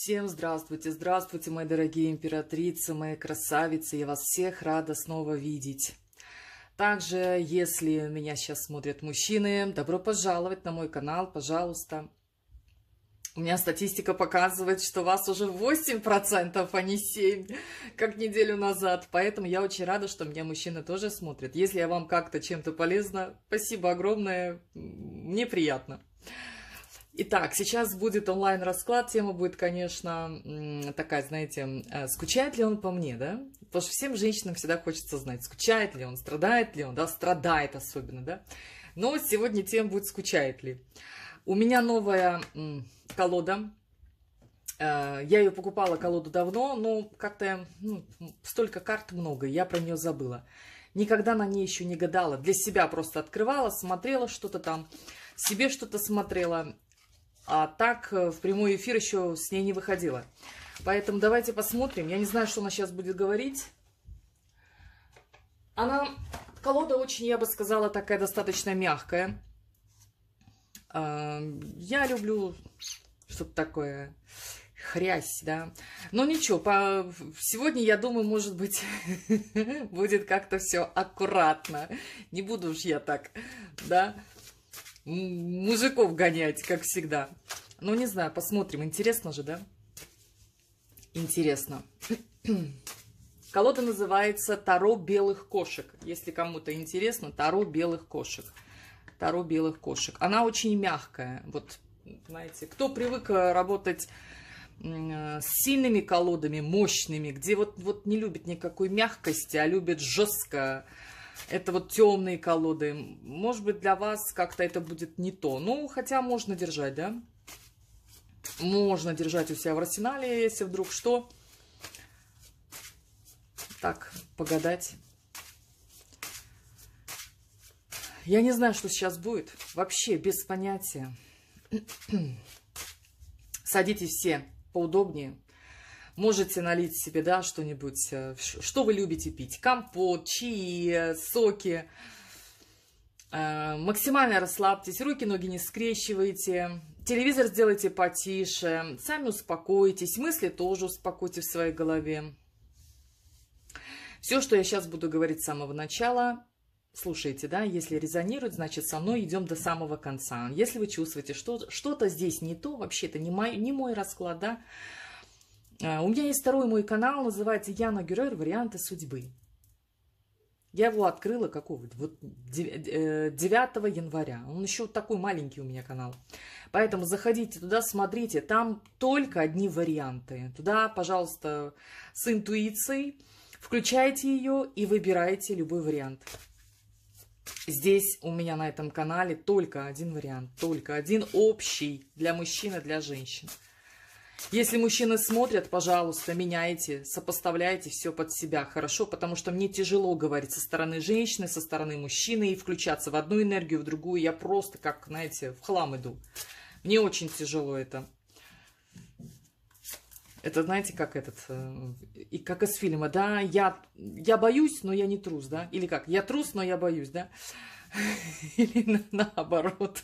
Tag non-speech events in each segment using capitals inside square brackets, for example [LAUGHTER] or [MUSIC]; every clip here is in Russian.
Всем здравствуйте, здравствуйте, мои дорогие императрицы, мои красавицы, я вас всех рада снова видеть. Также, если меня сейчас смотрят мужчины, добро пожаловать на мой канал, пожалуйста. У меня статистика показывает, что вас уже 8%, а не 7%, как неделю назад. Поэтому я очень рада, что меня мужчины тоже смотрят. Если я вам как-то чем-то полезна, спасибо огромное, мне приятно. Итак, сейчас будет онлайн-расклад. Тема будет, конечно, такая, знаете, э, скучает ли он по мне, да? Потому что всем женщинам всегда хочется знать, скучает ли он, страдает ли он, да, страдает особенно, да? Но сегодня тема будет «Скучает ли?». У меня новая колода. Э, я ее покупала, колоду давно, но как-то ну, столько карт много, я про нее забыла. Никогда на ней еще не гадала. Для себя просто открывала, смотрела что-то там, себе что-то смотрела а так э, в прямой эфир еще с ней не выходила. Поэтому давайте посмотрим. Я не знаю, что она сейчас будет говорить. Она, колода очень, я бы сказала, такая достаточно мягкая. А, я люблю что-то такое хрясь, да. Но ничего, по... сегодня, я думаю, может быть, [LAUGHS] будет как-то все аккуратно. Не буду уж я так, да мужиков гонять, как всегда. Ну, не знаю, посмотрим. Интересно же, да? Интересно. [CLEARS THROAT] Колода называется «Таро белых кошек». Если кому-то интересно, «Таро белых кошек». «Таро белых кошек». Она очень мягкая. Вот, знаете, кто привык э, работать э, с сильными колодами, мощными, где вот, вот не любит никакой мягкости, а любит жесткое это вот темные колоды. Может быть, для вас как-то это будет не то. Ну, хотя можно держать, да? Можно держать у себя в арсенале, если вдруг что. Так, погадать. Я не знаю, что сейчас будет. Вообще, без понятия. [CLEARS THROAT] Садитесь все поудобнее, Можете налить себе, да, что-нибудь, э, что вы любите пить, компот, чаи, соки. Э, максимально расслабьтесь, руки, ноги не скрещивайте, телевизор сделайте потише, сами успокойтесь, мысли тоже успокойте в своей голове. Все, что я сейчас буду говорить с самого начала, слушайте, да, если резонирует, значит, со мной идем до самого конца. Если вы чувствуете, что что-то здесь не то, вообще это не не мой расклад, да, а, у меня есть второй мой канал, называется Яна Гюрер «Варианты судьбы». Я его открыла какого вот 9 э, января. Он еще такой маленький у меня канал. Поэтому заходите туда, смотрите. Там только одни варианты. Туда, пожалуйста, с интуицией. Включайте ее и выбирайте любой вариант. Здесь у меня на этом канале только один вариант. Только один общий для мужчин и для женщин. Если мужчины смотрят, пожалуйста, меняйте, сопоставляйте все под себя, хорошо? Потому что мне тяжело говорить со стороны женщины, со стороны мужчины и включаться в одну энергию, в другую. Я просто, как, знаете, в хлам иду. Мне очень тяжело это. Это, знаете, как этот, э, и как из фильма, да, я, я боюсь, но я не трус, да? Или как, я трус, но я боюсь, да? [LAUGHS] Или наоборот.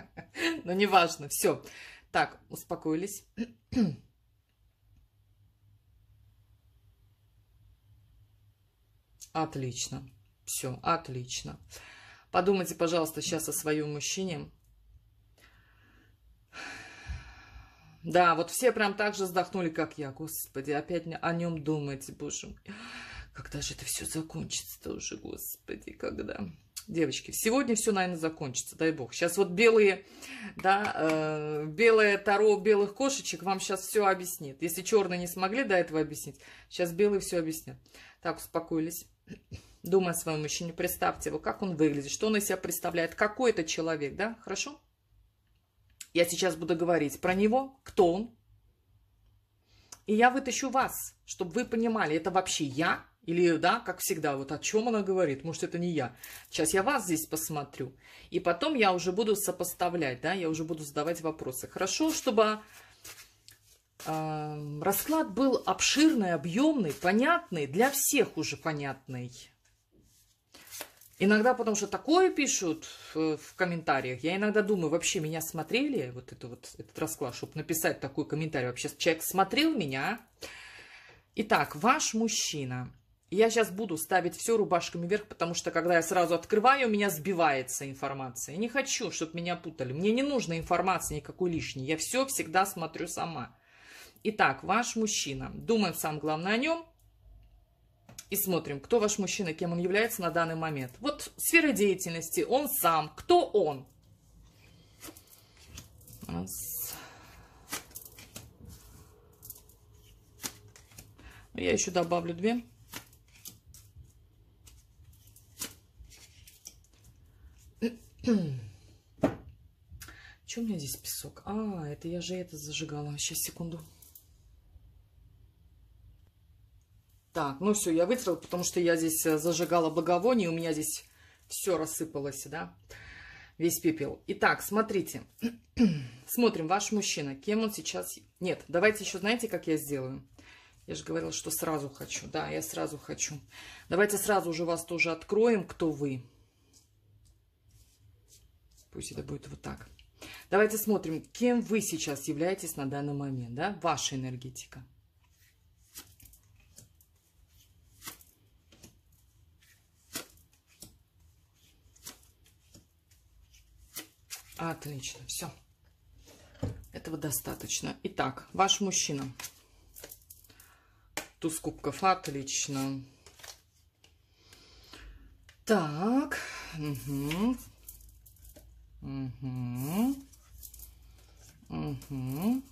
[LAUGHS] Но неважно, все. Все. Так, успокоились. Отлично. Все, отлично. Подумайте, пожалуйста, сейчас о своем мужчине. Да, вот все прям так же вздохнули, как я. Господи, опять о нем думайте, боже мой. Когда же это все закончится-то уже, господи, когда? Девочки, сегодня все, наверное, закончится, дай бог. Сейчас вот белые, да, э, белое таро белых кошечек вам сейчас все объяснит. Если черные не смогли до этого объяснить, сейчас белые все объяснят. Так, успокоились. Думая о своем мужчине, представьте его, как он выглядит, что он из себя представляет, какой это человек, да, хорошо? Я сейчас буду говорить про него, кто он. И я вытащу вас, чтобы вы понимали, это вообще я или, да, как всегда, вот о чем она говорит, может, это не я. Сейчас я вас здесь посмотрю. И потом я уже буду сопоставлять, да, я уже буду задавать вопросы. Хорошо, чтобы э, расклад был обширный, объемный, понятный, для всех уже понятный. Иногда, потому что такое пишут в, э, в комментариях, я иногда думаю, вообще меня смотрели, вот, это вот этот расклад, чтобы написать такой комментарий, вообще человек смотрел меня. Итак, ваш мужчина я сейчас буду ставить все рубашками вверх, потому что когда я сразу открываю, у меня сбивается информация. Я не хочу, чтобы меня путали. Мне не нужна информация никакой лишней. Я все всегда смотрю сама. Итак, ваш мужчина. Думаем сам главное о нем. И смотрим, кто ваш мужчина, кем он является на данный момент. Вот сфера деятельности, он сам. Кто он? Я еще добавлю две. Что у меня здесь песок? А, это я же это зажигала. Сейчас, секунду. Так, ну все, я вытерла, потому что я здесь э, зажигала благовоние, у меня здесь все рассыпалось, да, весь пепел. Итак, смотрите, [CLEARS THROAT] смотрим, ваш мужчина, кем он сейчас... Нет, давайте еще, знаете, как я сделаю? Я же говорила, что сразу хочу, да, я сразу хочу. Давайте сразу же вас тоже откроем, кто вы. Пусть это будет вот так. Давайте смотрим, кем вы сейчас являетесь на данный момент, да? Ваша энергетика. Отлично, все. Этого достаточно. Итак, ваш мужчина. Туз кубков, отлично. Так, угу. Угу. Угу.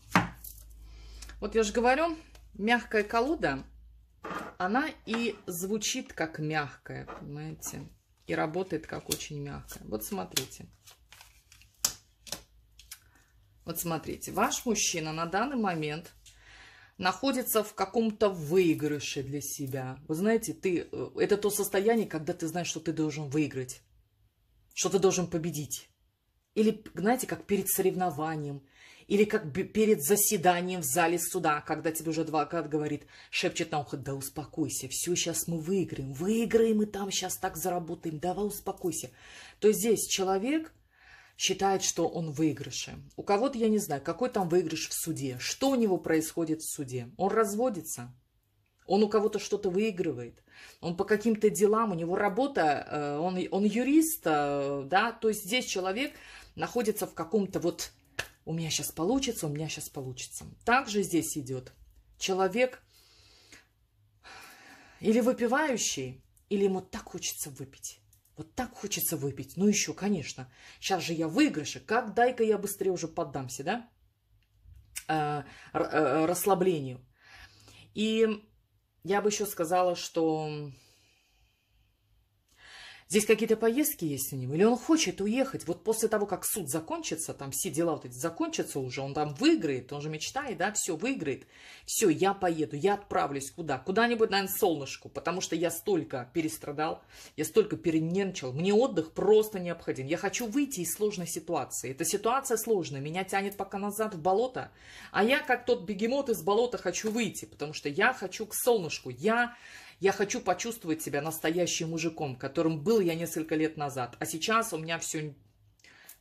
Вот я же говорю, мягкая колода, она и звучит как мягкая, понимаете? И работает как очень мягкая. Вот смотрите. Вот смотрите, ваш мужчина на данный момент находится в каком-то выигрыше для себя. Вы знаете, ты, э, это то состояние, когда ты знаешь, что ты должен выиграть, что ты должен победить. Или, знаете, как перед соревнованием, или как перед заседанием в зале суда, когда тебе уже адвокат говорит, шепчет на ухо, да успокойся, все, сейчас мы выиграем, выиграем и там сейчас так заработаем, давай успокойся. То здесь человек считает, что он в У кого-то, я не знаю, какой там выигрыш в суде, что у него происходит в суде. Он разводится, он у кого-то что-то выигрывает, он по каким-то делам, у него работа, э, он, он юрист, э, да, то есть здесь человек находится в каком-то вот «у меня сейчас получится, у меня сейчас получится». Также здесь идет человек или выпивающий, или ему так хочется выпить. Вот так хочется выпить. Ну еще, конечно. Сейчас же я выигрыше. Как дай-ка я быстрее уже поддамся, да? Э, э, расслаблению. И я бы еще сказала, что Здесь какие-то поездки есть у него? Или он хочет уехать? Вот после того, как суд закончится, там все дела вот эти закончатся уже, он там выиграет, он же мечтает, да, все выиграет. Все, я поеду, я отправлюсь куда? Куда-нибудь, наверное, солнышку, потому что я столько перестрадал, я столько перенервничал. Мне отдых просто необходим. Я хочу выйти из сложной ситуации. Эта ситуация сложная, меня тянет пока назад в болото, а я как тот бегемот из болота хочу выйти, потому что я хочу к солнышку. Я я хочу почувствовать себя настоящим мужиком, которым был я несколько лет назад. А сейчас у меня все,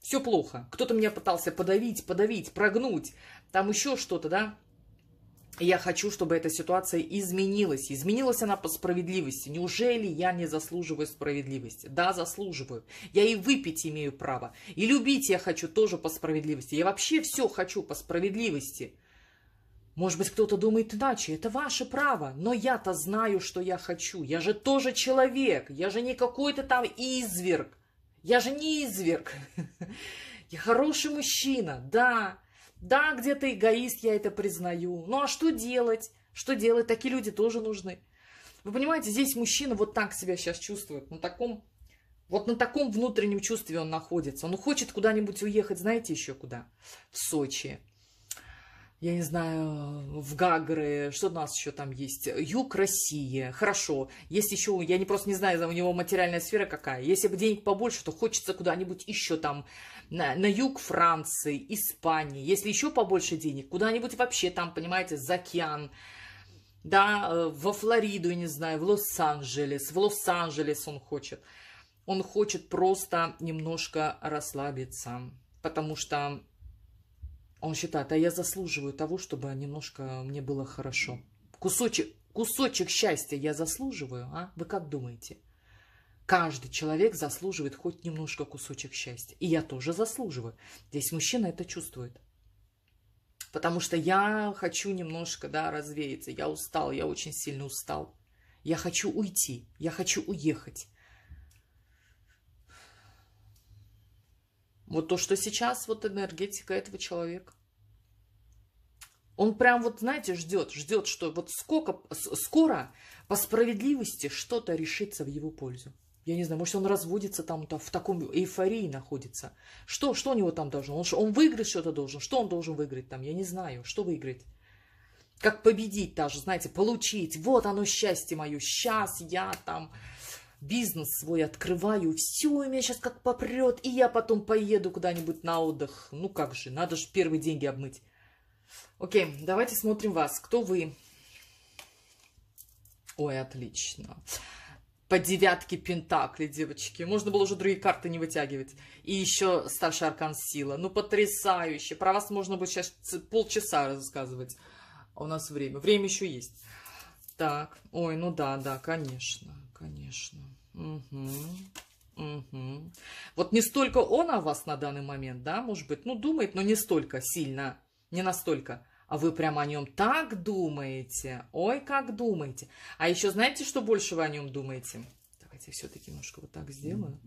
все плохо. Кто-то меня пытался подавить, подавить, прогнуть. Там еще что-то, да? я хочу, чтобы эта ситуация изменилась. Изменилась она по справедливости. Неужели я не заслуживаю справедливости? Да, заслуживаю. Я и выпить имею право. И любить я хочу тоже по справедливости. Я вообще все хочу по справедливости. Может быть, кто-то думает иначе. Это ваше право. Но я-то знаю, что я хочу. Я же тоже человек. Я же не какой-то там изверг. Я же не изверг. [LAUGHS] Я хороший мужчина, да. Да, где-то эгоист, я это признаю. Ну а что делать? Что делать? Такие люди тоже нужны. Вы понимаете, здесь мужчина вот так себя сейчас чувствует, на таком, вот на таком внутреннем чувстве он находится. Он хочет куда-нибудь уехать, знаете еще куда? В Сочи, я не знаю, в Гагры, что у нас еще там есть, юг России, хорошо, есть еще, я не просто не знаю, у него материальная сфера какая, если бы денег побольше, то хочется куда-нибудь еще там, на, на юг Франции, Испании, если еще побольше денег, куда-нибудь вообще там, понимаете, за океан, да, э, во Флориду, я не знаю, в Лос-Анджелес, в Лос-Анджелес он хочет, он хочет просто немножко расслабиться, потому что он считает, а я заслуживаю того, чтобы немножко мне было хорошо. Кусочек, кусочек счастья я заслуживаю, а? Вы как думаете? Каждый человек заслуживает хоть немножко кусочек счастья. И я тоже заслуживаю. Здесь мужчина это чувствует. Потому что я хочу немножко, да, развеяться. Я устал, я очень сильно устал. Я хочу уйти, я хочу уехать. Вот то, что сейчас вот энергетика этого человека. Он прям вот, знаете, ждет, ждет, что вот сколько, скоро по справедливости что-то решится в его пользу. Я не знаю, может, он разводится там, там в таком эйфории находится. Что, что у него там должно? Он, он выиграть что-то должен. Что он должен выиграть там? Я не знаю, что выиграть. Как победить даже, знаете, получить. Вот оно счастье мое. Сейчас я там бизнес свой открываю, все у меня сейчас как попрет, и я потом поеду куда-нибудь на отдых. Ну как же, надо же первые деньги обмыть. Окей, давайте смотрим вас. Кто вы? Ой, отлично. По девятке Пентакли, девочки. Можно было уже другие карты не вытягивать. И еще старший аркан Сила. Ну, потрясающе. Про вас можно будет сейчас полчаса рассказывать. А у нас время. Время еще есть. Так, ой, ну да, да, конечно конечно. Угу. Угу. Вот не столько он о вас на данный момент, да, может быть, ну, думает, но не столько сильно, не настолько. А вы прямо о нем так думаете. Ой, как думаете. А еще знаете, что больше вы о нем думаете? Давайте все-таки немножко вот так сделаю.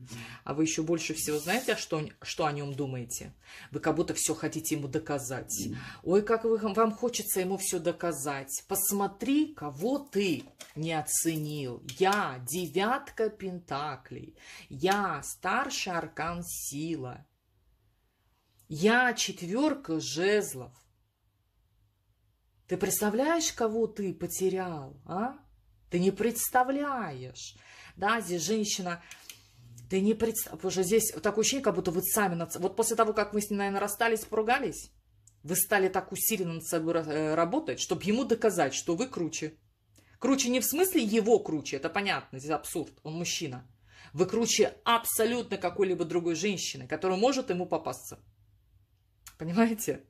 А вы еще больше всего знаете, что, что о нем думаете? Вы как будто все хотите ему доказать. Ой, как вы, вам хочется ему все доказать. Посмотри, кого ты не оценил. Я девятка пентаклей. Я старший аркан сила. Я четверка жезлов. Ты представляешь, кого ты потерял, а? Ты не представляешь да, здесь женщина, ты не представляешь, потому здесь такое ощущение, как будто вы сами, над... вот после того, как мы с ней, наверное, расстались, поругались, вы стали так усиленно над собой э, работать, чтобы ему доказать, что вы круче. Круче не в смысле его круче, это понятно, здесь абсурд, он мужчина. Вы круче абсолютно какой-либо другой женщины, которая может ему попасться. Понимаете?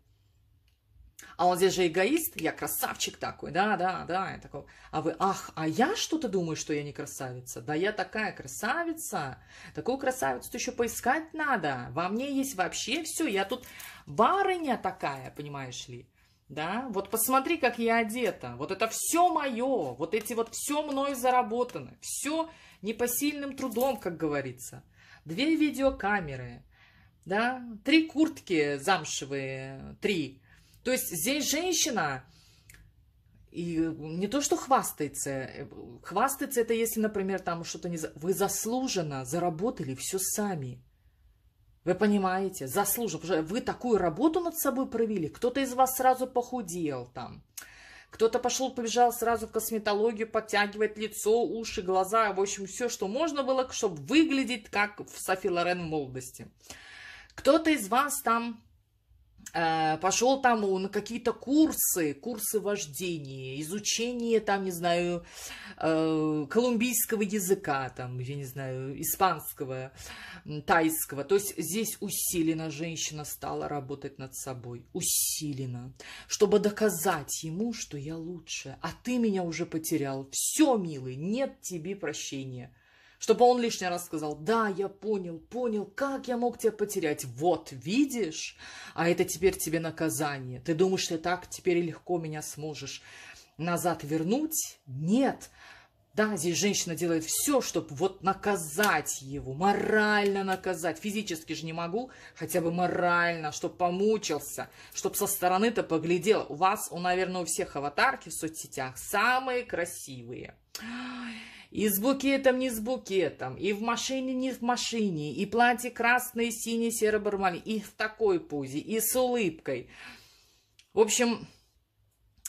А он здесь же эгоист, я красавчик такой, да, да, да, я такой. А вы, ах, а я что-то думаю, что я не красавица. Да я такая красавица, такую красавицу-то еще поискать надо. Во мне есть вообще все, я тут барыня такая, понимаешь ли. Да, вот посмотри, как я одета. Вот это все мое, вот эти вот все мной заработано. Все непосильным трудом, как говорится. Две видеокамеры, да, три куртки замшевые, три то есть здесь женщина и не то, что хвастается. Хвастается это если, например, там что-то не... Вы заслуженно заработали все сами. Вы понимаете? Заслуженно. Вы такую работу над собой провели. Кто-то из вас сразу похудел там. Кто-то пошел, побежал сразу в косметологию, подтягивать лицо, уши, глаза, в общем, все, что можно было, чтобы выглядеть как в Софи Лорен в молодости. Кто-то из вас там Э, пошел там на какие-то курсы, курсы вождения, изучение там, не знаю, э, колумбийского языка, там, я не знаю, испанского, тайского. То есть здесь усиленно женщина стала работать над собой, усиленно, чтобы доказать ему, что я лучше, а ты меня уже потерял. Все, милый, нет тебе прощения чтобы он лишний раз сказал, да, я понял, понял, как я мог тебя потерять, вот, видишь, а это теперь тебе наказание, ты думаешь, ты так теперь легко меня сможешь назад вернуть? Нет, да, здесь женщина делает все, чтобы вот наказать его, морально наказать. Физически же не могу, хотя бы морально, чтобы помучился, чтобы со стороны-то поглядел. У вас, у, наверное, у всех аватарки в соцсетях самые красивые. Ой. И с букетом, не с букетом, и в машине, не в машине, и платье красное, синее, серо-бармали, и в такой позе, и с улыбкой. В общем,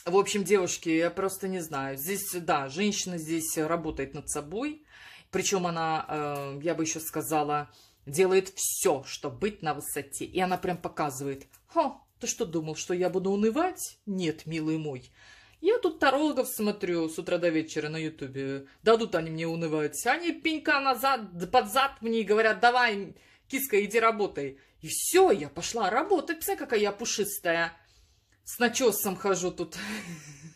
в общем, девушки, я просто не знаю. Здесь, да, женщина здесь работает над собой. Причем она, э, я бы еще сказала, делает все, чтобы быть на высоте. И она прям показывает. Хо, ты что, думал, что я буду унывать? Нет, милый мой. Я тут тарологов смотрю с утра до вечера на ютубе. Дадут они мне унывать? Они пенька назад, под зад мне говорят, давай, киска, иди работай. И все, я пошла работать. Представляешь, какая я пушистая. С начесом хожу тут.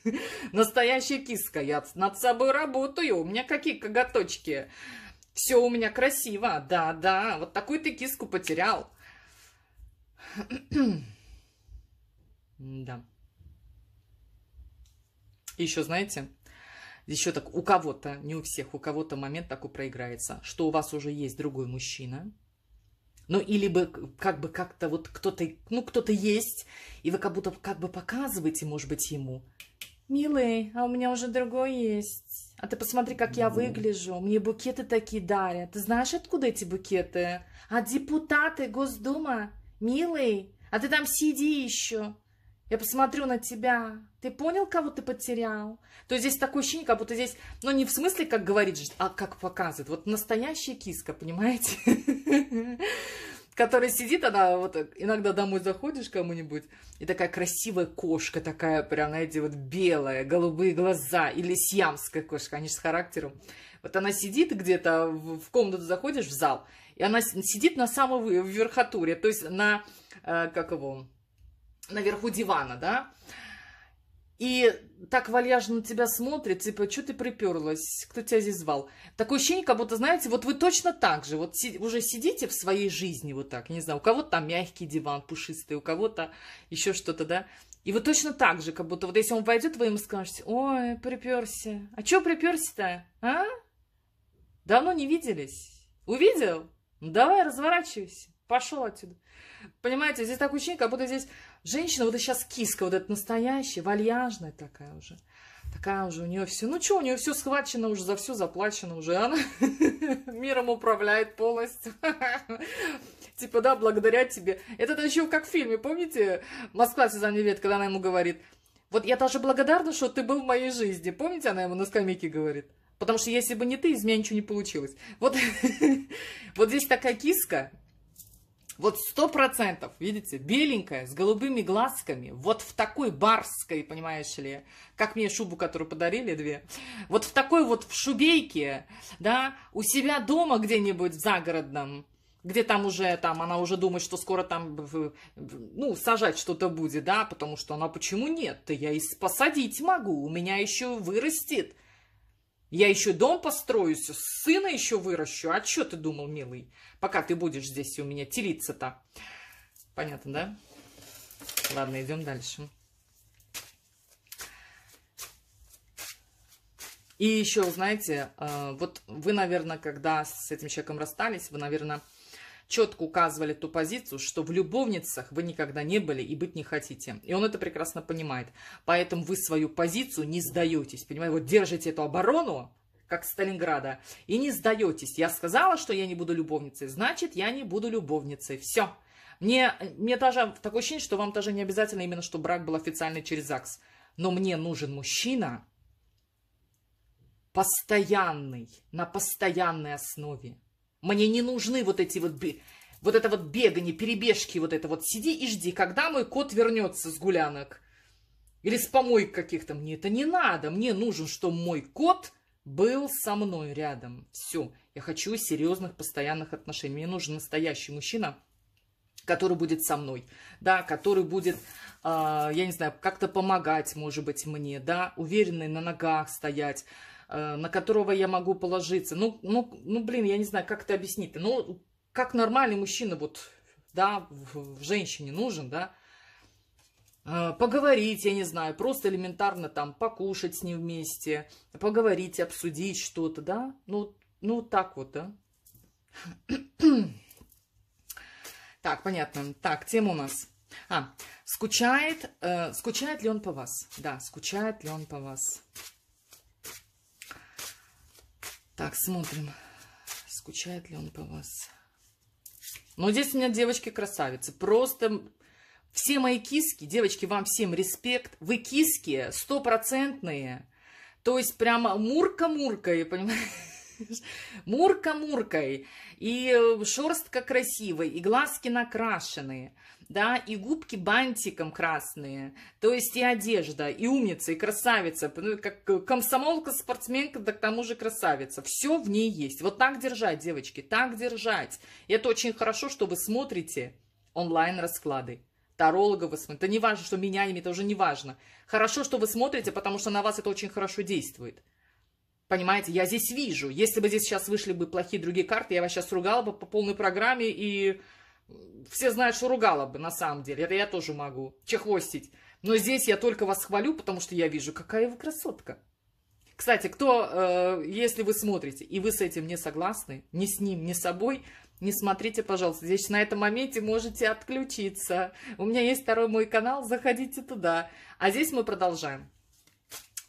[LAUGHS] Настоящая киска. Я над собой работаю. У меня какие коготочки. Все у меня красиво. Да, да. Вот такую ты киску потерял. [CLEARS THROAT] да. И еще, знаете, еще так у кого-то, не у всех, у кого-то момент такой проиграется, что у вас уже есть другой мужчина, ну, или бы как бы как-то вот кто-то, ну, кто-то есть, и вы как будто как бы показываете, может быть, ему. Милый, а у меня уже другой есть. А ты посмотри, как я выгляжу. Мне букеты такие дарят. Ты знаешь, откуда эти букеты? А депутаты Госдума? Милый, а ты там сиди еще. Я посмотрю на тебя. Ты понял, кого ты потерял? То есть здесь такое ощущение, как будто здесь, ну не в смысле, как говорит, а как показывает. Вот настоящая киска, понимаете? [LAUGHS] Которая сидит, она вот иногда домой заходишь кому-нибудь, и такая красивая кошка, такая прям, знаете, вот белая, голубые глаза, или сиамская кошка, они с характером. Вот она сидит где-то, в комнату заходишь, в зал, и она сидит на самой верхотуре, то есть на, э, как его, наверху дивана, да, и так вальяжно на тебя смотрит, типа, что ты приперлась, кто тебя здесь звал? Такое ощущение, как будто, знаете, вот вы точно так же, вот си- уже сидите в своей жизни вот так, не знаю, у кого-то там мягкий диван пушистый, у кого-то еще что-то, да, и вы точно так же, как будто вот если он войдет, вы ему скажете, ой, приперся, а чё приперся-то, а? Давно не виделись. Увидел? Ну, давай, разворачивайся, пошел отсюда. Понимаете, здесь такое ощущение, как будто здесь женщина, вот сейчас киска, вот это настоящая, вальяжная такая уже. Такая уже у нее все, ну что, у нее все схвачено уже, за все заплачено уже. Она [LAUGHS] миром управляет полностью. [LAUGHS] Типа, да, благодаря тебе. Это еще как в фильме, помните? «Москва слезам не когда она ему говорит, вот я даже благодарна, что ты был в моей жизни. Помните, она ему на скамейке говорит? Потому что если бы не ты, из меня ничего не получилось. Вот, [LAUGHS] вот здесь такая киска, вот сто процентов, видите, беленькая, с голубыми глазками, вот в такой барской, понимаешь ли, как мне шубу, которую подарили, две, вот в такой вот в шубейке, да, у себя дома где-нибудь в загородном, где там уже, там, она уже думает, что скоро там, ну, сажать что-то будет, да, потому что она, ну, почему нет-то, я и посадить могу, у меня еще вырастет, я еще дом построю, сына еще выращу. А что ты думал, милый, пока ты будешь здесь у меня телиться-то? Понятно, да? Ладно, идем дальше. И еще, знаете, э, вот вы, наверное, когда с этим человеком расстались, вы, наверное, четко указывали ту позицию, что в любовницах вы никогда не были и быть не хотите. И он это прекрасно понимает. Поэтому вы свою позицию не сдаетесь, понимаете? Вот держите эту оборону, как Сталинграда, и не сдаетесь. Я сказала, что я не буду любовницей, значит, я не буду любовницей. Все. Мне, мне даже такое ощущение, что вам даже не обязательно именно, что брак был официальный через ЗАГС. Но мне нужен мужчина постоянный, на постоянной основе. Мне не нужны вот эти вот... Вот это вот бегание, перебежки, вот это вот сиди и жди, когда мой кот вернется с гулянок. Или с помоек каких-то. Мне это не надо. Мне нужен, чтобы мой кот был со мной рядом. Все. Я хочу серьезных, постоянных отношений. Мне нужен настоящий мужчина, который будет со мной, да, который будет, э, я не знаю, как-то помогать, может быть, мне, да, уверенный на ногах стоять, Э, на которого я могу положиться. Ну, ну, ну, блин, я не знаю, как это объяснить. Ну, как нормальный мужчина вот, да, в, в женщине нужен, да, э, поговорить, я не знаю, просто элементарно там покушать с ним вместе, поговорить, обсудить что-то, да, ну, ну, так вот, да. [CLEARS THROAT] Так, понятно. Так, тема у нас. А, скучает, э, скучает ли он по вас? Да, скучает ли он по вас? Так, смотрим, скучает ли он по вас. Но ну, здесь у меня девочки-красавицы. Просто все мои киски, девочки, вам всем респект. Вы киски стопроцентные. То есть прямо мурка-мурка, я понимаю. Мурка муркой, и э, шерстка красивой, и глазки накрашенные, да, и губки бантиком красные, то есть и одежда, и умница, и красавица, ну, как э, комсомолка, спортсменка, да к тому же красавица. Все в ней есть. Вот так держать, девочки, так держать. И это очень хорошо, что вы смотрите онлайн-расклады таролога вы смотрите. Да не важно, что меня ими, это уже не важно. Хорошо, что вы смотрите, потому что на вас это очень хорошо действует. Понимаете, я здесь вижу. Если бы здесь сейчас вышли бы плохие другие карты, я вас сейчас ругала бы по полной программе, и все знают, что ругала бы на самом деле. Это я тоже могу чехвостить. Но здесь я только вас хвалю, потому что я вижу, какая вы красотка. Кстати, кто, э, если вы смотрите, и вы с этим не согласны, ни с ним, ни с собой, не смотрите, пожалуйста. Здесь на этом моменте можете отключиться. У меня есть второй мой канал, заходите туда. А здесь мы продолжаем.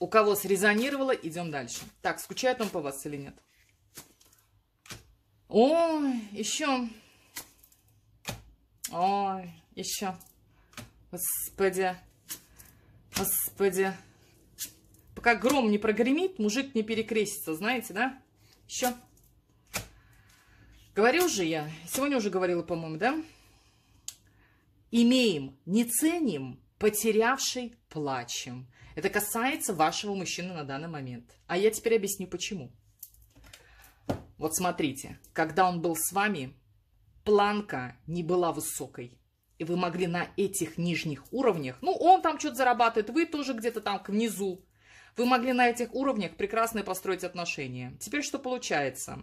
У кого срезонировало, идем дальше. Так, скучает он по вас или нет? Ой, еще. Ой, еще. Господи. Господи. Пока гром не прогремит, мужик не перекрестится, знаете, да? Еще. Говорил же я, сегодня уже говорила, по-моему, да? Имеем, не ценим, потерявший плачем. Это касается вашего мужчины на данный момент. А я теперь объясню, почему. Вот смотрите, когда он был с вами, планка не была высокой. И вы могли на этих нижних уровнях, ну, он там что-то зарабатывает, вы тоже где-то там внизу. Вы могли на этих уровнях прекрасно построить отношения. Теперь что получается?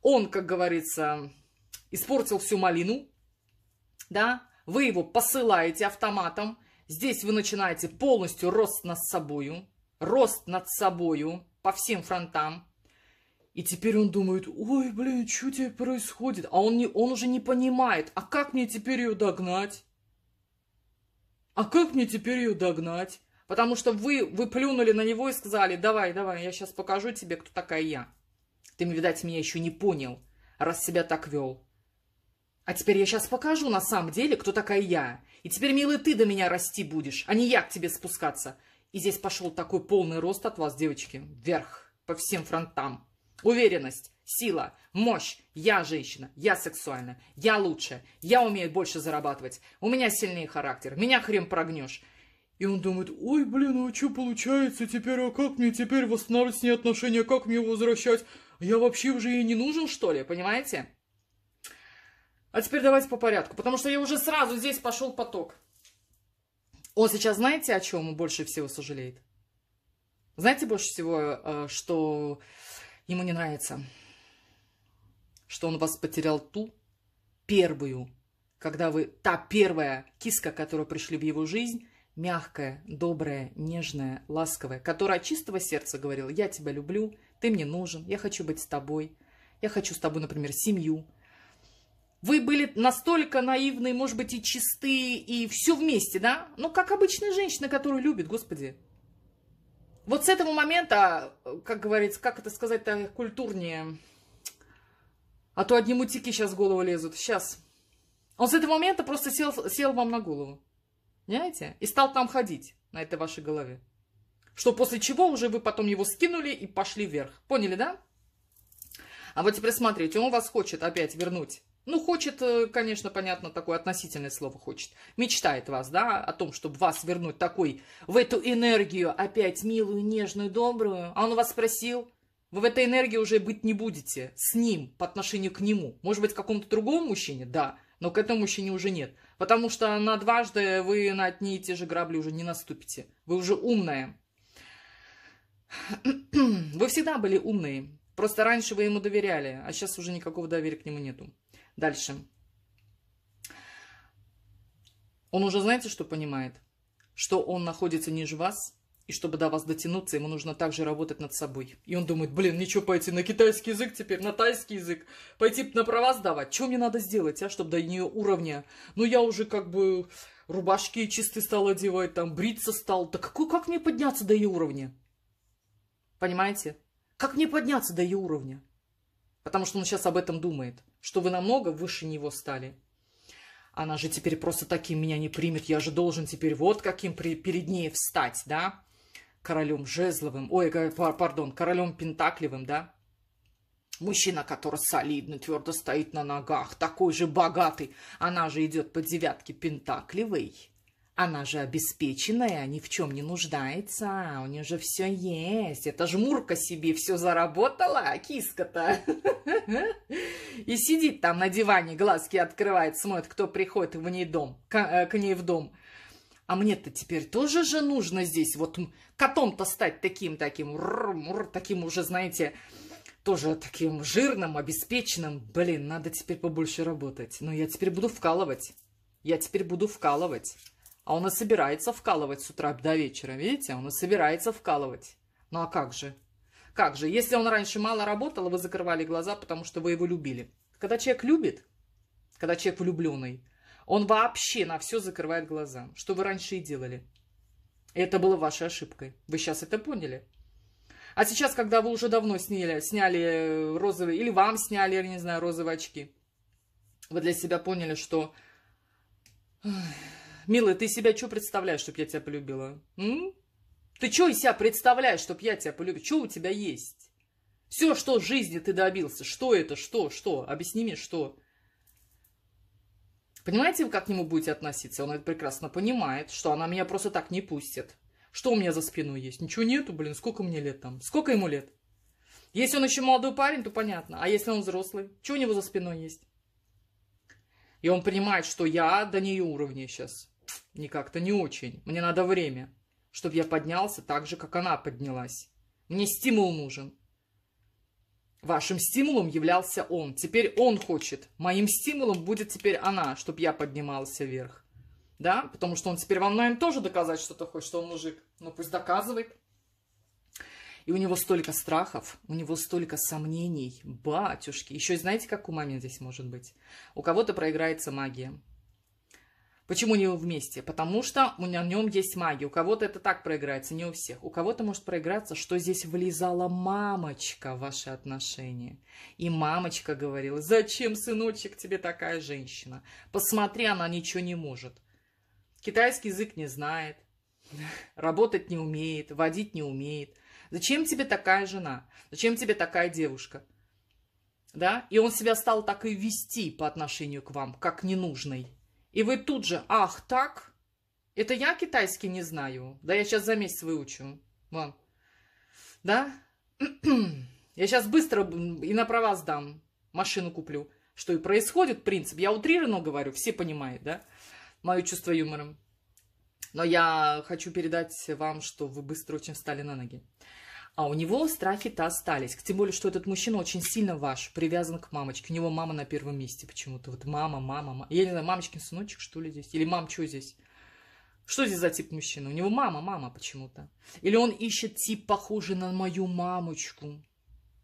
Он, как говорится, испортил всю малину, да, вы его посылаете автоматом, Здесь вы начинаете полностью рост над собою, рост над собою по всем фронтам. И теперь он думает, ой, блин, что тебе происходит? А он, не, он уже не понимает, а как мне теперь ее догнать? А как мне теперь ее догнать? Потому что вы, вы плюнули на него и сказали, давай, давай, я сейчас покажу тебе, кто такая я. Ты, видать, меня еще не понял, раз себя так вел. А теперь я сейчас покажу на самом деле, кто такая я. И теперь, милый, ты до меня расти будешь, а не я к тебе спускаться. И здесь пошел такой полный рост от вас, девочки, вверх, по всем фронтам. Уверенность, сила, мощь. Я женщина, я сексуальна, я лучше, я умею больше зарабатывать, у меня сильнее характер, меня хрен прогнешь. И он думает, ой, блин, а что получается теперь, а как мне теперь восстанавливать с ней отношения, как мне его возвращать? Я вообще уже ей не нужен, что ли, понимаете? А теперь давайте по порядку, потому что я уже сразу здесь пошел поток. Он сейчас, знаете, о чем он больше всего сожалеет? Знаете больше всего, э, что ему не нравится? Что он вас потерял ту первую, когда вы та первая киска, которую пришли в его жизнь, мягкая, добрая, нежная, ласковая, которая от чистого сердца говорила, я тебя люблю, ты мне нужен, я хочу быть с тобой, я хочу с тобой, например, семью, вы были настолько наивны, может быть, и чисты и все вместе, да? Ну, как обычная женщина, которую любит, господи. Вот с этого момента, как говорится, как это сказать-то культурнее, а то одни мутики сейчас в голову лезут. Сейчас. Он с этого момента просто сел, сел вам на голову. Понимаете? И стал там ходить на этой вашей голове. Что после чего уже вы потом его скинули и пошли вверх. Поняли, да? А вот теперь смотрите, он вас хочет опять вернуть ну, хочет, э, конечно, понятно, такое относительное слово хочет. Мечтает вас, да, о том, чтобы вас вернуть такой, в эту энергию, опять милую, нежную, добрую. А он вас спросил, вы в этой энергии уже быть не будете с ним по отношению к нему. Может быть, к какому-то другому мужчине, да, но к этому мужчине уже нет. Потому что на дважды вы на одни и те же грабли уже не наступите. Вы уже умная. [CLEARS THROAT] Вы всегда были умные. Просто раньше вы ему доверяли, а сейчас уже никакого доверия к нему нету. Дальше. Он уже знаете, что понимает? Что он находится ниже вас, и чтобы до вас дотянуться, ему нужно также работать над собой. И он думает, блин, ничего пойти на китайский язык теперь, на тайский язык, пойти на права сдавать. Что мне надо сделать, а, чтобы до нее уровня? Ну, я уже как бы рубашки чистые стал одевать, там, бриться стал. Так какой, как мне подняться до ее уровня? Понимаете? Как мне подняться до ее уровня? Потому что он сейчас об этом думает что вы намного выше него стали. Она же теперь просто таким меня не примет, я же должен теперь вот каким при, перед ней встать, да? Королем Жезловым, ой, пардон, королем Пентакливым, да? Мужчина, который солидно, твердо стоит на ногах, такой же богатый. Она же идет по девятке Пентакливой. Она же обеспеченная, ни в чем не нуждается, а у нее же все есть. Это ж Мурка себе все заработала, а киска-то. И сидит там на диване, глазки открывает, смотрит, кто приходит в ней дом, к, э, к ней в дом. А мне-то теперь тоже же нужно здесь вот котом-то стать таким, таким, таким уже, знаете, тоже таким жирным, обеспеченным. Блин, надо теперь побольше работать. Но я теперь буду вкалывать. Я теперь буду вкалывать. А он и собирается вкалывать с утра до вечера, видите? Он и собирается вкалывать. Ну а как же? Как же? Если он раньше мало работал, вы закрывали глаза, потому что вы его любили. Когда человек любит, когда человек влюбленный, он вообще на все закрывает глаза, что вы раньше и делали. И это было вашей ошибкой. Вы сейчас это поняли. А сейчас, когда вы уже давно сняли, сняли э, розовые, или вам сняли, я не знаю, розовые очки, вы для себя поняли, что Милая, ты себя что представляешь, чтобы я тебя полюбила? М? Ты что из себя представляешь, чтобы я тебя полюбила? Что у тебя есть? Все, что в жизни ты добился. Что это? Что? Что? Объясни мне, что? Понимаете, вы как к нему будете относиться? Он это прекрасно понимает, что она меня просто так не пустит. Что у меня за спиной есть? Ничего нету, блин, сколько мне лет там? Сколько ему лет? Если он еще молодой парень, то понятно. А если он взрослый? Что у него за спиной есть? И он понимает, что я до нее уровня сейчас. Не как-то не очень. Мне надо время, чтобы я поднялся так же, как она поднялась. Мне стимул нужен. Вашим стимулом являлся он. Теперь он хочет. Моим стимулом будет теперь она, чтобы я поднимался вверх. Да? Потому что он теперь вам, наверное, тоже доказать что-то хочет, что он мужик. Ну, пусть доказывает. И у него столько страхов, у него столько сомнений. Батюшки. Еще знаете, как у мамин здесь может быть? У кого-то проиграется магия. Почему не вместе? Потому что у на нем есть магия. У кого-то это так проиграется, не у всех. У кого-то может проиграться, что здесь влезала мамочка в ваши отношения. И мамочка говорила, зачем, сыночек, тебе такая женщина? Посмотри, она ничего не может. Китайский язык не знает, [LAUGHS] работать не умеет, водить не умеет. Зачем тебе такая жена? Зачем тебе такая девушка? Да? И он себя стал так и вести по отношению к вам, как ненужный. И вы тут же, ах, так? Это я китайский не знаю. Да я сейчас за месяц выучу. Вон. Да? [CLEARS THROAT] Я сейчас быстро и на права сдам. Машину куплю. Что и происходит, принцип. Я утрированно говорю, все понимают, да? Мое чувство юмора. Но я хочу передать вам, что вы быстро очень встали на ноги. А у него страхи-то остались. Тем более, что этот мужчина очень сильно ваш, привязан к мамочке. У него мама на первом месте почему-то. Вот мама, мама, мама. Я не знаю, мамочкин сыночек, что ли, здесь? Или мам, что здесь? Что здесь за тип мужчины? У него мама, мама почему-то. Или он ищет тип, похожий на мою мамочку.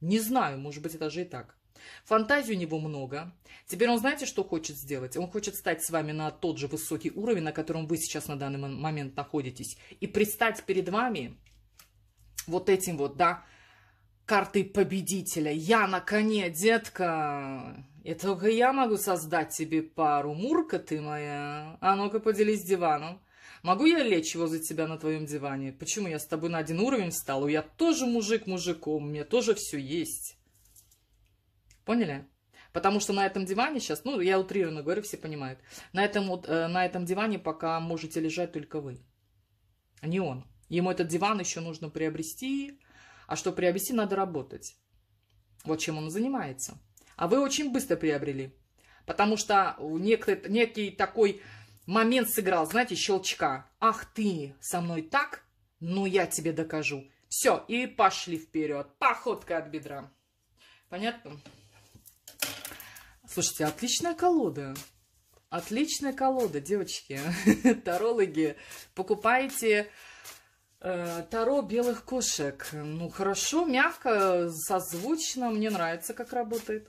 Не знаю, может быть, это же и так. Фантазий у него много. Теперь он знаете, что хочет сделать? Он хочет стать с вами на тот же высокий уровень, на котором вы сейчас на данный момент находитесь, и предстать перед вами вот этим вот, да, картой победителя. Я на коне, детка. И только я могу создать тебе пару. Мурка ты моя. А ну-ка поделись диваном. Могу я лечь возле тебя на твоем диване? Почему я с тобой на один уровень встала? Я тоже мужик мужиком, у меня тоже все есть. Поняли? Потому что на этом диване сейчас, ну, я утрированно говорю, все понимают. На этом, э, на этом диване пока можете лежать только вы, не он. Ему этот диван еще нужно приобрести, а что приобрести, надо работать. Вот чем он занимается. А вы очень быстро приобрели, потому что некий, некий такой момент сыграл, знаете, щелчка. Ах ты со мной так, ну я тебе докажу. Все, и пошли вперед. Походка от бедра. Понятно? Слушайте, отличная колода. Отличная колода, девочки. [LAUGHS] Тарологи, покупайте Э, Таро белых кошек. Ну, хорошо, мягко, созвучно. Мне нравится, как работает.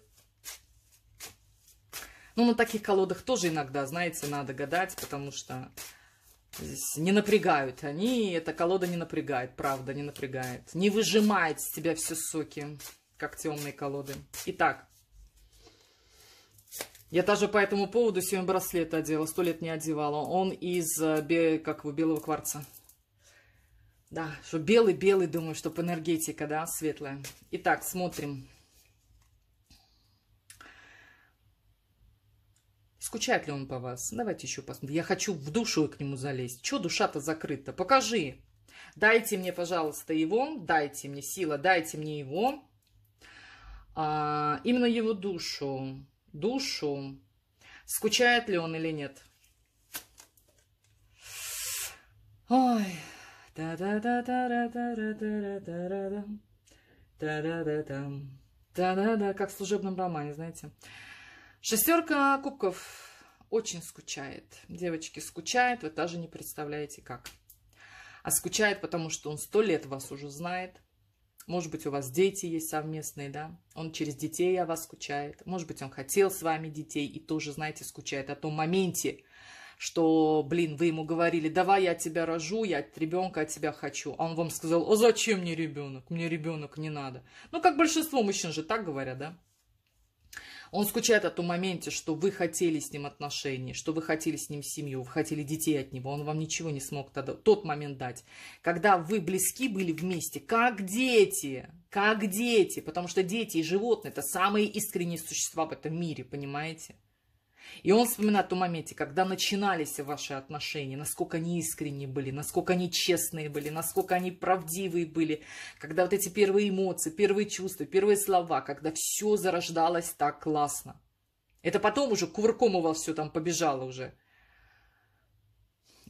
Ну, на таких колодах тоже иногда, знаете, надо гадать, потому что здесь не напрягают они. Эта колода не напрягает, правда, не напрягает. Не выжимает с тебя все соки, как темные колоды. Итак, я даже по этому поводу сегодня браслет одела, сто лет не одевала. Он из, э, как вы, белого кварца. Да, что белый-белый, думаю, чтобы энергетика, да, светлая. Итак, смотрим. Скучает ли он по вас? Давайте еще посмотрим. Я хочу в душу к нему залезть. Че душа-то закрыта? Покажи. Дайте мне, пожалуйста, его. Дайте мне сила, дайте мне его. А, именно его душу. Душу. Скучает ли он или нет? Ой та да да та да та да та да та да та да да да да да да как в служебном романе, знаете. Шестерка кубков очень скучает. Девочки, скучает, вы даже не представляете, как. А скучает, потому что он сто лет вас уже знает. Может быть, у вас дети есть совместные, да? Он через детей о вас скучает. Может быть, он хотел с вами детей и тоже, знаете, скучает о том моменте, что, блин, вы ему говорили, давай я тебя рожу, я ребенка от тебя хочу. А он вам сказал, а зачем мне ребенок? Мне ребенок не надо. Ну, как большинство мужчин же так говорят, да? Он скучает о том моменте, что вы хотели с ним отношения, что вы хотели с ним семью, вы хотели детей от него. Он вам ничего не смог тогда, тот момент дать. Когда вы близки были вместе, как дети, как дети. Потому что дети и животные – это самые искренние существа в этом мире, понимаете? И он вспоминает о моменте, когда начинались ваши отношения, насколько они искренние были, насколько они честные были, насколько они правдивые были, когда вот эти первые эмоции, первые чувства, первые слова, когда все зарождалось так классно. Это потом уже кувырком у вас все там побежало уже.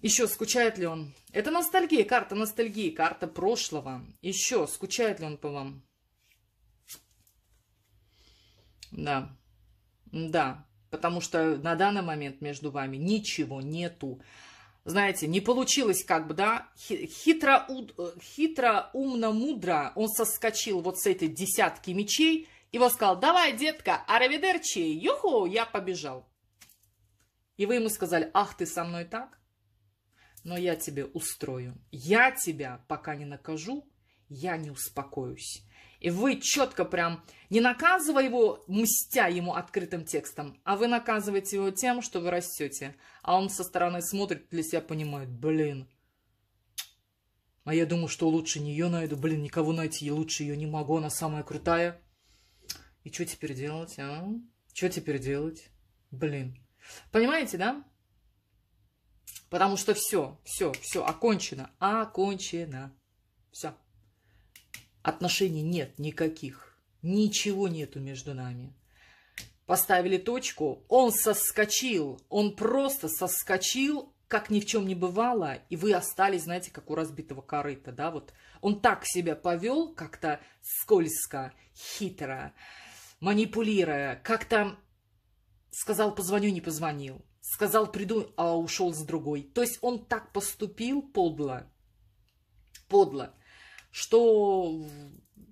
Еще скучает ли он? Это ностальгия, карта ностальгии, карта прошлого. Еще скучает ли он по вам? Да. Да потому что на данный момент между вами ничего нету. Знаете, не получилось как бы, да, хитро, э, хитро, умно, мудро он соскочил вот с этой десятки мечей, и он сказал, давай, детка, аравидерчи, юху, я побежал. И вы ему сказали, ах, ты со мной так? Но я тебе устрою. Я тебя, пока не накажу, я не успокоюсь. И вы четко прям, не наказывая его, мстя ему открытым текстом, а вы наказываете его тем, что вы растете. А он со стороны смотрит, для себя понимает, блин, а я думаю, что лучше нее найду. Блин, никого найти лучше ее не могу, она самая крутая. И что теперь делать, а? Что теперь делать? Блин. Понимаете, да? Потому что все, все, все, окончено, окончено. Все. Отношений нет никаких. Ничего нету между нами. Поставили точку. Он соскочил. Он просто соскочил, как ни в чем не бывало. И вы остались, знаете, как у разбитого корыта. Да, вот он так себя повел, как-то скользко, хитро, манипулируя. Как-то сказал, позвоню, не позвонил. Сказал, приду, а ушел с другой. То есть он так поступил подло. Подло что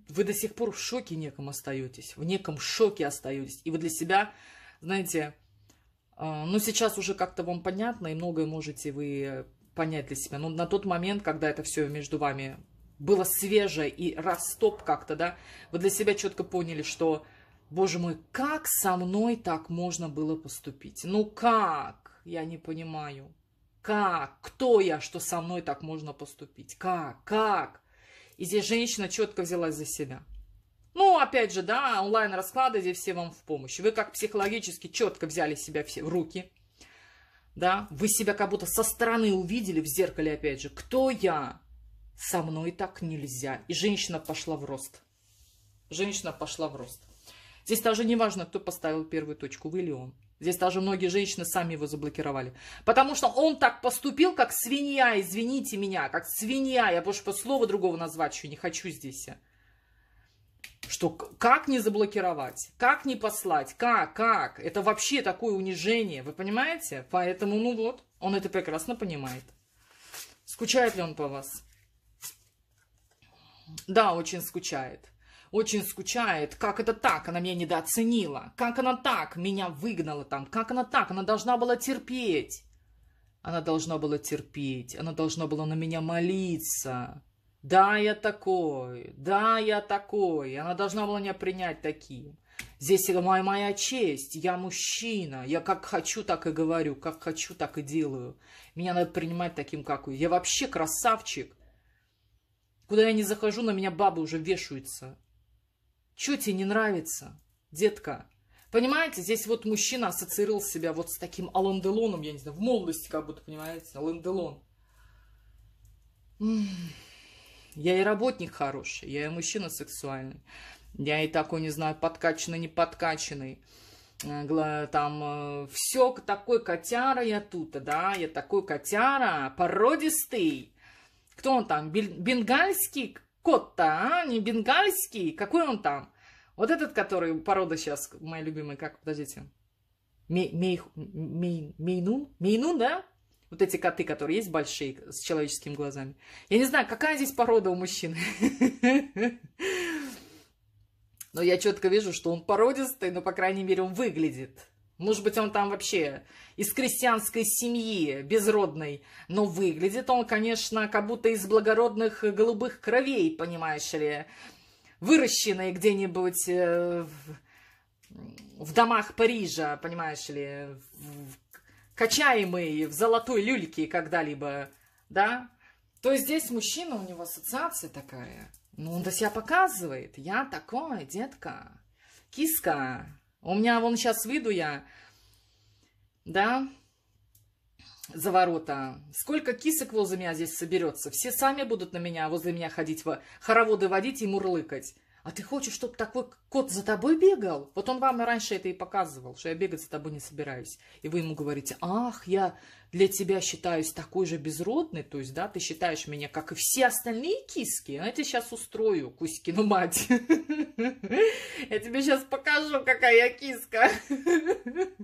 вы до сих пор в шоке неком остаетесь, в неком шоке остаетесь. И вы для себя, знаете, э, ну сейчас уже как-то вам понятно, и многое можете вы понять для себя. Но на тот момент, когда это все между вами было свежее и растоп как-то, да, вы для себя четко поняли, что, боже мой, как со мной так можно было поступить? Ну как? Я не понимаю. Как? Кто я, что со мной так можно поступить? Как? Как? И здесь женщина четко взялась за себя. Ну, опять же, да, онлайн-расклады здесь все вам в помощь. Вы как психологически четко взяли себя в руки, да, вы себя как будто со стороны увидели в зеркале, опять же, кто я? Со мной так нельзя. И женщина пошла в рост. Женщина пошла в рост. Здесь даже не важно, кто поставил первую точку, вы или он. Здесь даже многие женщины сами его заблокировали. Потому что он так поступил, как свинья, извините меня, как свинья. Я больше по слову другого назвать еще не хочу здесь. Что как не заблокировать, как не послать, как, как. Это вообще такое унижение, вы понимаете? Поэтому, ну вот, он это прекрасно понимает. Скучает ли он по вас? Да, очень скучает очень скучает. Как это так? Она меня недооценила. Как она так? Меня выгнала там. Как она так? Она должна была терпеть. Она должна была терпеть. Она должна была на меня молиться. Да, я такой. Да, я такой. Она должна была меня принять таким. Здесь это моя, моя честь, я мужчина, я как хочу, так и говорю, как хочу, так и делаю. Меня надо принимать таким, какой. Я вообще красавчик. Куда я не захожу, на меня бабы уже вешаются. Че тебе не нравится, детка? Понимаете, здесь вот мужчина ассоциировал себя вот с таким Алан Делоном, я не знаю, в молодости как будто, понимаете, Алан Делон. Я и работник хороший, я и мужчина сексуальный. Я и такой, не знаю, подкачанный, не подкачанный. Э, там э, все такой котяра я тут, да, я такой котяра, породистый. Кто он там, бенгальский кот-то, а? Не бенгальский? Какой он там? Вот этот, который порода сейчас, моя любимая, как, подождите, мей, мей, мей, Мейнун? Мейнун, да? Вот эти коты, которые есть большие, с человеческими глазами. Я не знаю, какая здесь порода у мужчины, [LAUGHS] Но я четко вижу, что он породистый, но, по крайней мере, он выглядит может быть, он там вообще из крестьянской семьи, безродной. Но выглядит он, конечно, как будто из благородных голубых кровей, понимаешь ли. выращенный где-нибудь э, в, в домах Парижа, понимаешь ли. Качаемые в золотой люльке когда-либо, да? То есть здесь мужчина, у него ассоциация такая. Ну, он до себя показывает. Я такой, детка. Киска. У меня вон сейчас выйду я, да, за ворота. Сколько кисок возле меня здесь соберется. Все сами будут на меня, возле меня ходить, хороводы водить и мурлыкать. А ты хочешь, чтобы такой кот за тобой бегал? Вот он вам и раньше это и показывал, что я бегать за тобой не собираюсь. И вы ему говорите, ах, я для тебя считаюсь такой же безродной, то есть, да, ты считаешь меня, как и все остальные киски, а я тебе сейчас устрою, Кузькину мать. [LAUGHS] Я тебе сейчас покажу, какая я киска. [LAUGHS]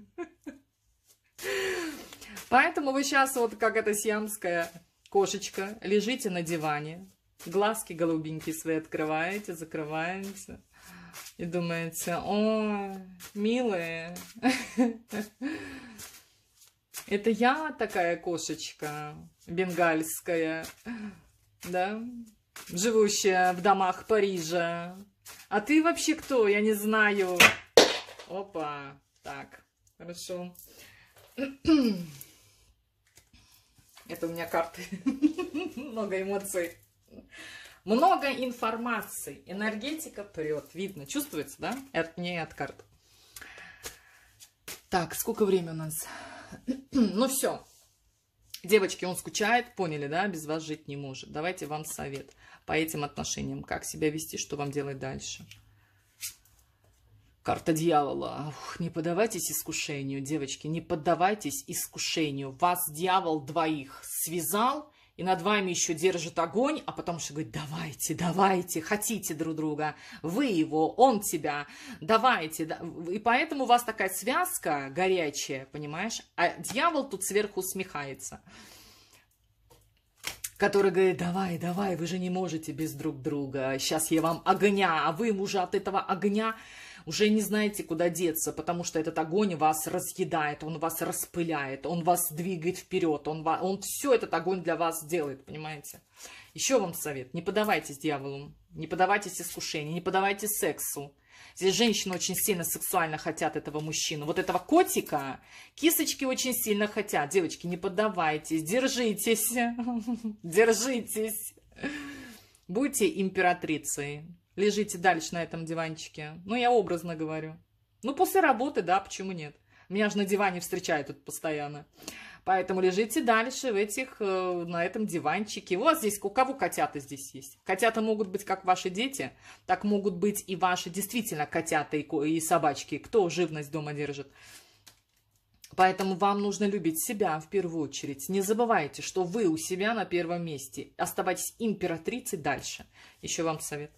Поэтому вы сейчас вот как эта сиамская кошечка лежите на диване, глазки голубенькие свои открываете, закрываете. И думаете, о, милые, [LAUGHS] это я такая кошечка бенгальская, да, живущая в домах Парижа. А ты вообще кто? Я не знаю. Опа, так, хорошо. [CLEARS THROAT] Это у меня карты. [LAUGHS] Много эмоций. Много информации. Энергетика прет. Видно, чувствуется, да? Это не от карт. Так, сколько времени у нас? [CLEARS THROAT] ну все. Девочки, он скучает, поняли, да? Без вас жить не может. Давайте вам совет по этим отношениям. Как себя вести, что вам делать дальше? Карта дьявола. Ух, не поддавайтесь искушению, девочки, не поддавайтесь искушению. Вас дьявол двоих связал и над вами еще держит огонь, а потом еще говорит, давайте, давайте, хотите друг друга, вы его, он тебя, давайте. И поэтому у вас такая связка горячая, понимаешь? А дьявол тут сверху усмехается, который говорит, давай, давай, вы же не можете без друг друга, сейчас я вам огня, а вы ему уже от этого огня уже не знаете, куда деться, потому что этот огонь вас разъедает, он вас распыляет, он вас двигает вперед, он, он все этот огонь для вас делает, понимаете? Еще вам совет, не подавайтесь дьяволу, не подавайтесь искушению, не подавайтесь сексу. Здесь женщины очень сильно сексуально хотят этого мужчину. Вот этого котика кисочки очень сильно хотят. Девочки, не поддавайтесь, держитесь, [LAUGHS] держитесь. Будьте императрицей лежите дальше на этом диванчике. Ну, я образно говорю. Ну, после работы, да, почему нет? Меня же на диване встречают тут постоянно. Поэтому лежите дальше в этих, э, на этом диванчике. У вас здесь, у кого котята здесь есть? Котята могут быть как ваши дети, так могут быть и ваши действительно котята и, и собачки. Кто живность дома держит? Поэтому вам нужно любить себя в первую очередь. Не забывайте, что вы у себя на первом месте. Оставайтесь императрицей дальше. Еще вам совет.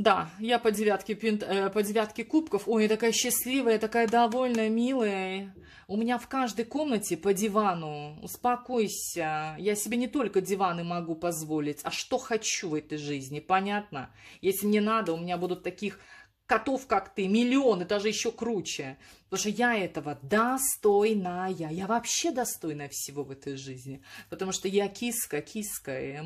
Да, я по девятке, пинт, э, по девятке кубков. Ой, я такая счастливая, такая довольная, милая. У меня в каждой комнате по дивану. Успокойся. Я себе не только диваны могу позволить, а что хочу в этой жизни, понятно? Если мне надо, у меня будут таких котов, как ты, миллионы, даже еще круче. Потому что я этого достойная. Я вообще достойна всего в этой жизни. Потому что я киска, киска. И э,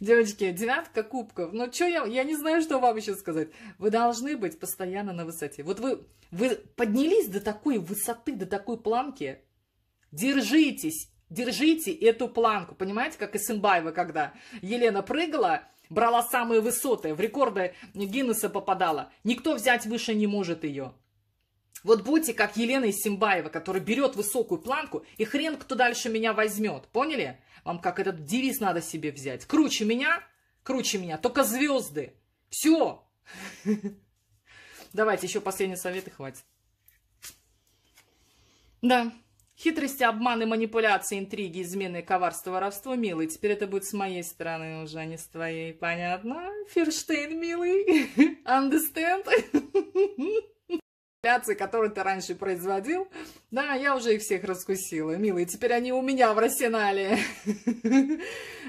Девочки, девятка кубков. Ну, что я... Я не знаю, что вам еще сказать. Вы должны быть постоянно на высоте. Вот вы, вы поднялись до такой высоты, до такой планки. Держитесь, держите эту планку. Понимаете, как Исенбаева, когда Елена прыгала, брала самые высоты, в рекорды Гиннесса попадала. Никто взять выше не может ее. Вот будьте как Елена Симбаева, которая берет высокую планку, и хрен кто дальше меня возьмет. Поняли? Вам как этот девиз надо себе взять. Круче меня, круче меня, только звезды. Все. [LAUGHS] Давайте еще последний совет и хватит. Да. Хитрости, обманы, манипуляции, интриги, измены, коварство, воровство, милый. Теперь это будет с моей стороны уже, а не с твоей. Понятно? Ферштейн, милый. [LAUGHS] Understand? [LAUGHS] специй, которые ты раньше производил. Да, я уже их всех раскусила, милые. Теперь они у меня в арсенале. [LAUGHS]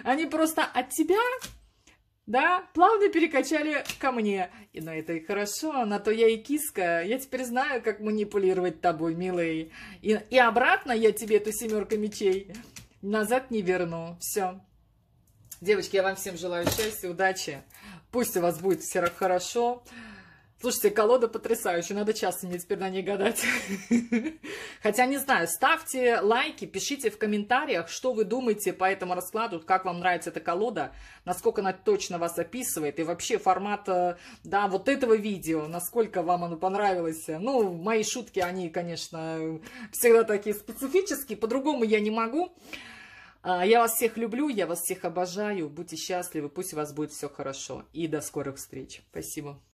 Они просто от тебя да, плавно перекачали ко мне. И, на ну, это и хорошо, на то я и киска. Я теперь знаю, как манипулировать тобой, милый. И, и обратно я тебе эту семерку мечей назад не верну. Все. Девочки, я вам всем желаю счастья, удачи. Пусть у вас будет все хорошо. Слушайте, колода потрясающая, надо часто мне теперь на ней гадать. [LAUGHS] Хотя не знаю, ставьте лайки, пишите в комментариях, что вы думаете по этому раскладу, как вам нравится эта колода, насколько она точно вас описывает и вообще формат, э, да, вот этого видео, насколько вам оно понравилось. Ну, мои шутки, они, конечно, всегда такие специфические, по-другому я не могу. А, я вас всех люблю, я вас всех обожаю, будьте счастливы, пусть у вас будет все хорошо и до скорых встреч. Спасибо.